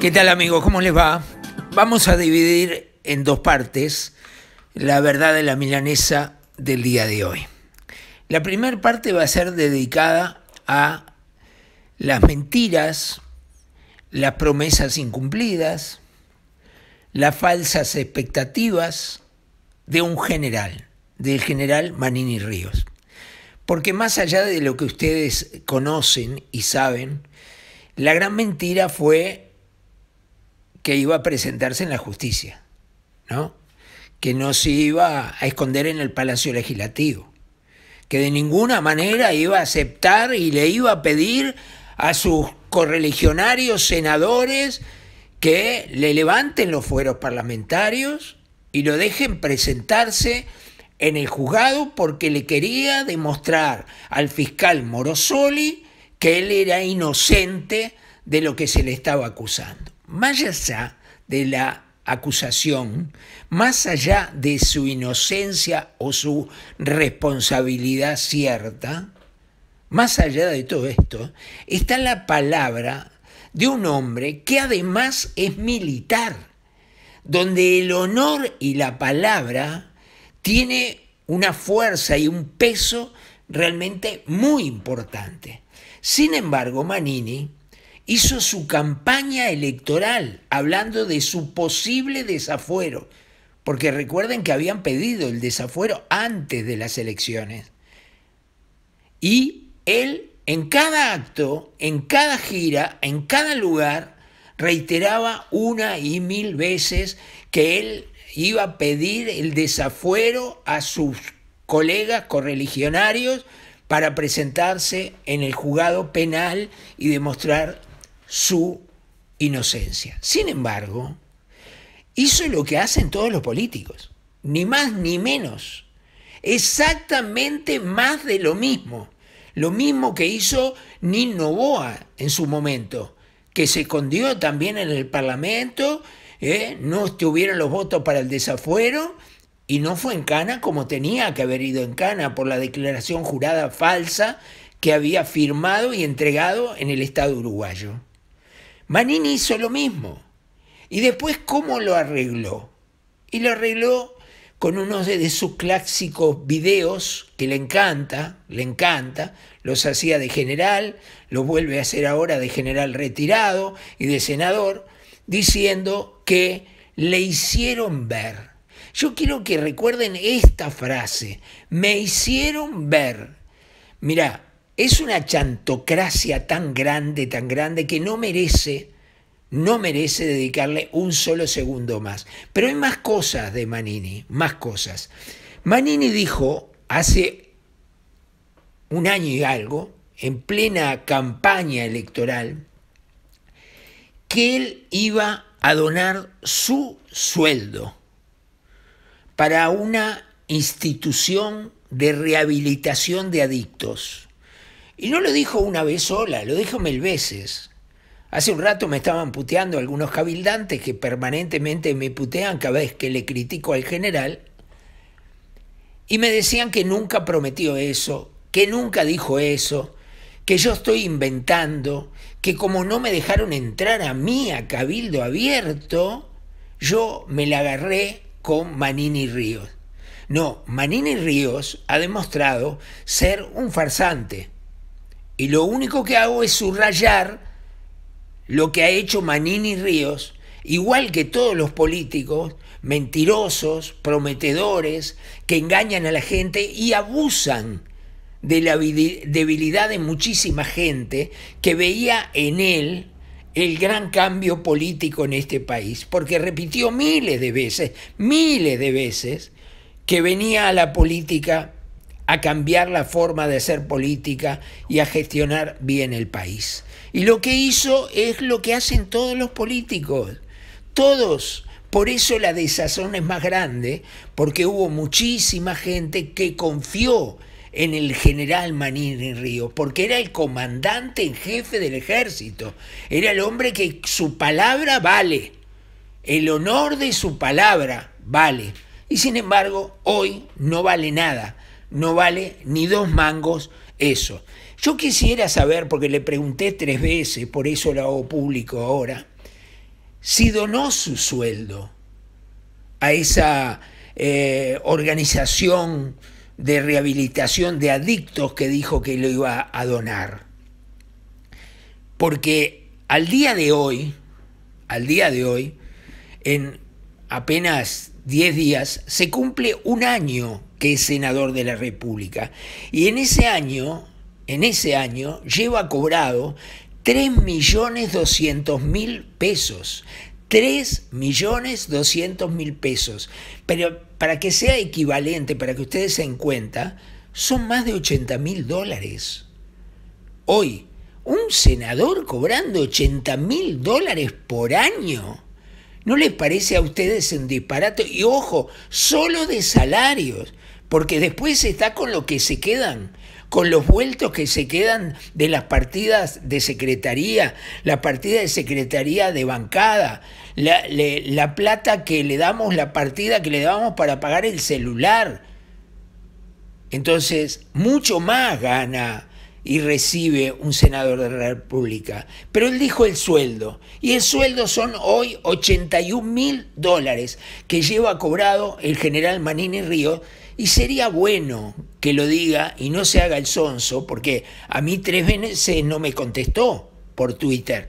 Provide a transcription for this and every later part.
¿Qué tal amigos? ¿Cómo les va? Vamos a dividir en dos partes la verdad de la milanesa del día de hoy. La primera parte va a ser dedicada a las mentiras, las promesas incumplidas, las falsas expectativas de un general, del general Manini Ríos. Porque más allá de lo que ustedes conocen y saben, la gran mentira fue que iba a presentarse en la justicia, ¿no? que no se iba a esconder en el Palacio Legislativo, que de ninguna manera iba a aceptar y le iba a pedir a sus correligionarios, senadores, que le levanten los fueros parlamentarios y lo dejen presentarse en el juzgado porque le quería demostrar al fiscal Morosoli que él era inocente de lo que se le estaba acusando más allá de la acusación, más allá de su inocencia o su responsabilidad cierta, más allá de todo esto, está la palabra de un hombre que además es militar, donde el honor y la palabra tiene una fuerza y un peso realmente muy importante. Sin embargo, Manini hizo su campaña electoral hablando de su posible desafuero, porque recuerden que habían pedido el desafuero antes de las elecciones. Y él en cada acto, en cada gira, en cada lugar, reiteraba una y mil veces que él iba a pedir el desafuero a sus colegas correligionarios para presentarse en el juzgado penal y demostrar su inocencia. Sin embargo, hizo lo que hacen todos los políticos, ni más ni menos, exactamente más de lo mismo, lo mismo que hizo Nin Novoa en su momento, que se escondió también en el Parlamento, ¿eh? no tuvieron los votos para el desafuero, y no fue en Cana como tenía que haber ido en Cana por la declaración jurada falsa que había firmado y entregado en el Estado uruguayo. Manini hizo lo mismo. Y después, ¿cómo lo arregló? Y lo arregló con uno de sus clásicos videos que le encanta, le encanta, los hacía de general, lo vuelve a hacer ahora de general retirado y de senador, diciendo que le hicieron ver. Yo quiero que recuerden esta frase, me hicieron ver. Mirá, es una chantocracia tan grande, tan grande, que no merece, no merece dedicarle un solo segundo más. Pero hay más cosas de Manini, más cosas. Manini dijo hace un año y algo, en plena campaña electoral, que él iba a donar su sueldo para una institución de rehabilitación de adictos. Y no lo dijo una vez sola, lo dijo mil veces. Hace un rato me estaban puteando algunos cabildantes que permanentemente me putean cada vez que le critico al general. Y me decían que nunca prometió eso, que nunca dijo eso, que yo estoy inventando, que como no me dejaron entrar a mí a cabildo abierto, yo me la agarré con Manini Ríos. No, Manini Ríos ha demostrado ser un farsante y lo único que hago es subrayar lo que ha hecho Manini Ríos, igual que todos los políticos mentirosos, prometedores, que engañan a la gente y abusan de la debilidad de muchísima gente que veía en él el gran cambio político en este país, porque repitió miles de veces, miles de veces, que venía a la política a cambiar la forma de hacer política y a gestionar bien el país. Y lo que hizo es lo que hacen todos los políticos, todos. Por eso la desazón es más grande, porque hubo muchísima gente que confió en el general en Río, porque era el comandante en jefe del ejército, era el hombre que su palabra vale, el honor de su palabra vale, y sin embargo hoy no vale nada no vale ni dos mangos eso. Yo quisiera saber, porque le pregunté tres veces, por eso lo hago público ahora, si donó su sueldo a esa eh, organización de rehabilitación de adictos que dijo que lo iba a donar. Porque al día de hoy, al día de hoy, en apenas 10 días, se cumple un año que es senador de la República. Y en ese año, en ese año, lleva cobrado 3.200.000 pesos. 3.200.000 pesos. Pero para que sea equivalente, para que ustedes se den cuenta, son más de 80.000 mil dólares. Hoy, un senador cobrando 80.000 mil dólares por año. ¿No les parece a ustedes un disparate? Y ojo, solo de salarios porque después está con lo que se quedan con los vueltos que se quedan de las partidas de secretaría, la partida de secretaría de bancada, la, plata que le damos, la partida que le damos para pagar el celular. Entonces, mucho más gana y recibe un senador de la República. Pero él dijo el sueldo, y el sueldo son hoy 81 mil dólares que lleva cobrado el general Manini Río y sería bueno que lo diga y no se haga el sonso, porque a mí tres veces no me contestó por Twitter,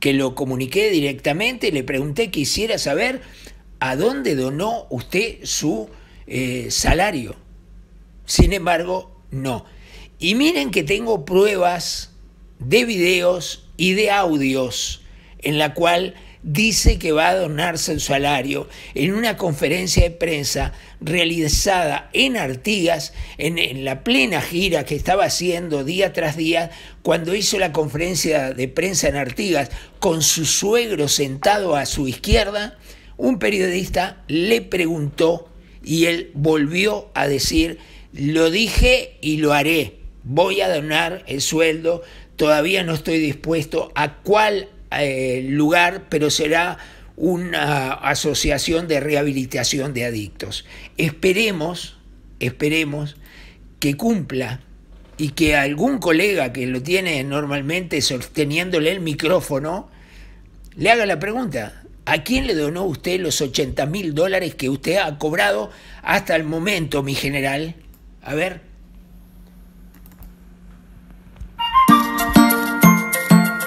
que lo comuniqué directamente, le pregunté quisiera saber a dónde donó usted su eh, salario. Sin embargo, no. Y miren que tengo pruebas de videos y de audios en la cual dice que va a donarse el salario en una conferencia de prensa realizada en Artigas, en, la plena gira que estaba haciendo día tras día, cuando hizo la conferencia de prensa en Artigas, con su suegro sentado a su izquierda, un periodista le preguntó y él volvió a decir, lo dije y lo haré, voy a donar el sueldo, todavía no estoy dispuesto a cuál eh, lugar, pero será una asociación de rehabilitación de adictos. Esperemos, esperemos que cumpla y que algún colega que lo tiene normalmente sosteniéndole el micrófono le haga la pregunta. ¿A quién le donó usted los 80 mil dólares que usted ha cobrado hasta el momento, mi general? A ver.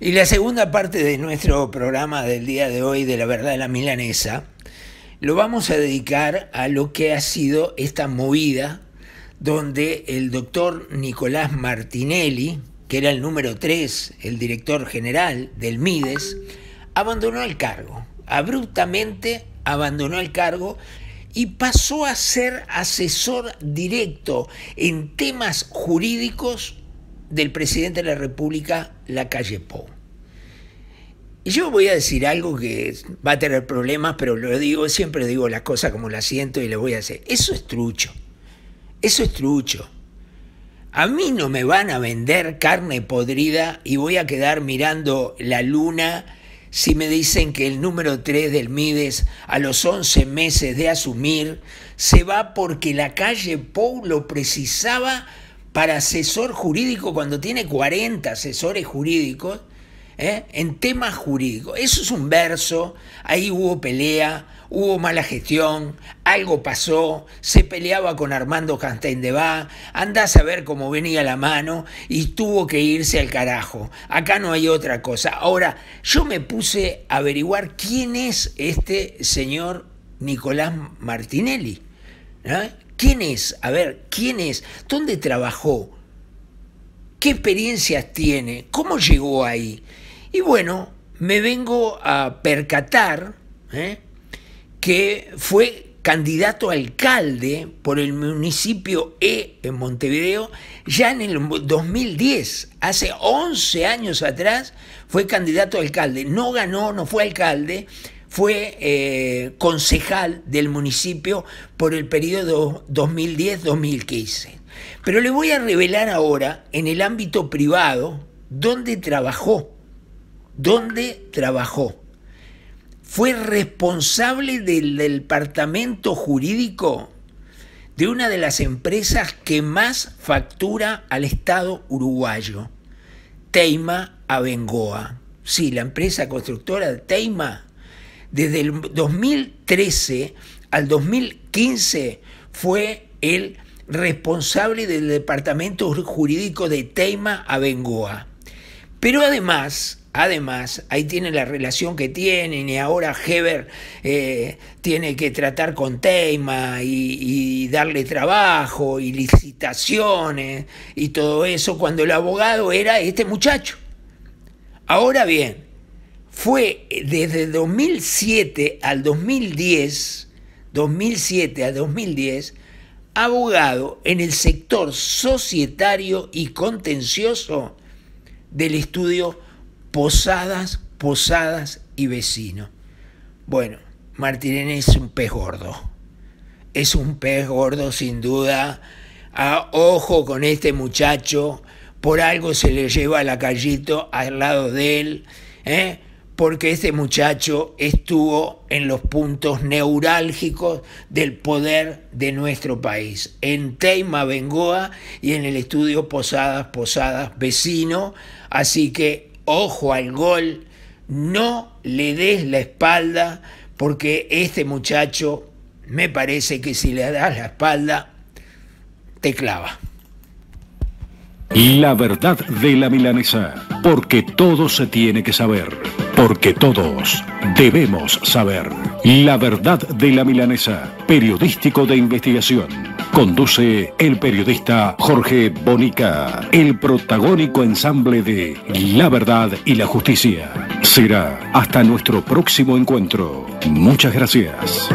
Y la segunda parte de nuestro programa del día de hoy de la verdad de la milanesa lo vamos a dedicar a lo que ha sido esta movida donde el doctor Nicolás Martinelli, que era el número 3, el director general del Mides, abandonó el cargo, abruptamente abandonó el cargo y pasó a ser asesor directo en temas jurídicos del presidente de la República, la calle Pou. Y yo voy a decir algo que va a tener problemas, pero lo digo, siempre digo las cosas como las siento y le voy a decir, eso es trucho, eso es trucho. A mí no me van a vender carne podrida y voy a quedar mirando la luna si me dicen que el número 3 del Mides a los 11 meses de asumir se va porque la calle Pou lo precisaba para asesor jurídico cuando tiene 40 asesores jurídicos ¿eh? en temas jurídicos. Eso es un verso, ahí hubo pelea, hubo mala gestión, algo pasó, se peleaba con Armando Castendeva, andás a ver cómo venía la mano y tuvo que irse al carajo. Acá no hay otra cosa. Ahora, yo me puse a averiguar quién es este señor Nicolás Martinelli. ¿eh? ¿Quién es? A ver, ¿quién es? ¿Dónde trabajó? ¿Qué experiencias tiene? ¿Cómo llegó ahí? Y bueno, me vengo a percatar ¿eh? que fue candidato a alcalde por el municipio E en Montevideo, ya en el 2010, hace 11 años atrás, fue candidato a alcalde. No ganó, no fue alcalde, fue eh, concejal del municipio por el periodo 2010-2015. Pero le voy a revelar ahora en el ámbito privado dónde trabajó, dónde trabajó. Fue responsable del departamento jurídico de una de las empresas que más factura al Estado uruguayo, Teima Abengoa. Sí, la empresa constructora de Teima desde el 2013 al 2015 fue el responsable del departamento jurídico de Teima a Bengoa. Pero además, además, ahí tiene la relación que tienen y ahora Heber eh, tiene que tratar con Teima y darle trabajo y licitaciones y todo eso cuando el abogado era este muchacho. Ahora bien, fue desde 2007 al 2010, 2007 al 2010, abogado en el sector societario y contencioso del estudio Posadas, Posadas y Vecino. Bueno, Martínez es un pez gordo. Es un pez gordo sin duda. a ah, ojo con este muchacho. Por algo se le lleva la callito al lado de él. ¿eh? porque ese muchacho estuvo en los puntos neurálgicos del poder de nuestro país, en Teima Bengoa y en el estudio Posadas Posadas vecino, así que ojo al gol, no le des la espalda porque este muchacho me parece que si le das la espalda te clava. La verdad de la milanesa, porque todo se tiene que saber porque todos debemos saber la verdad de la milanesa, periodístico de investigación. Conduce el periodista Jorge Bonica, el protagónico ensamble de La verdad y la justicia. Será hasta nuestro próximo encuentro. Muchas gracias.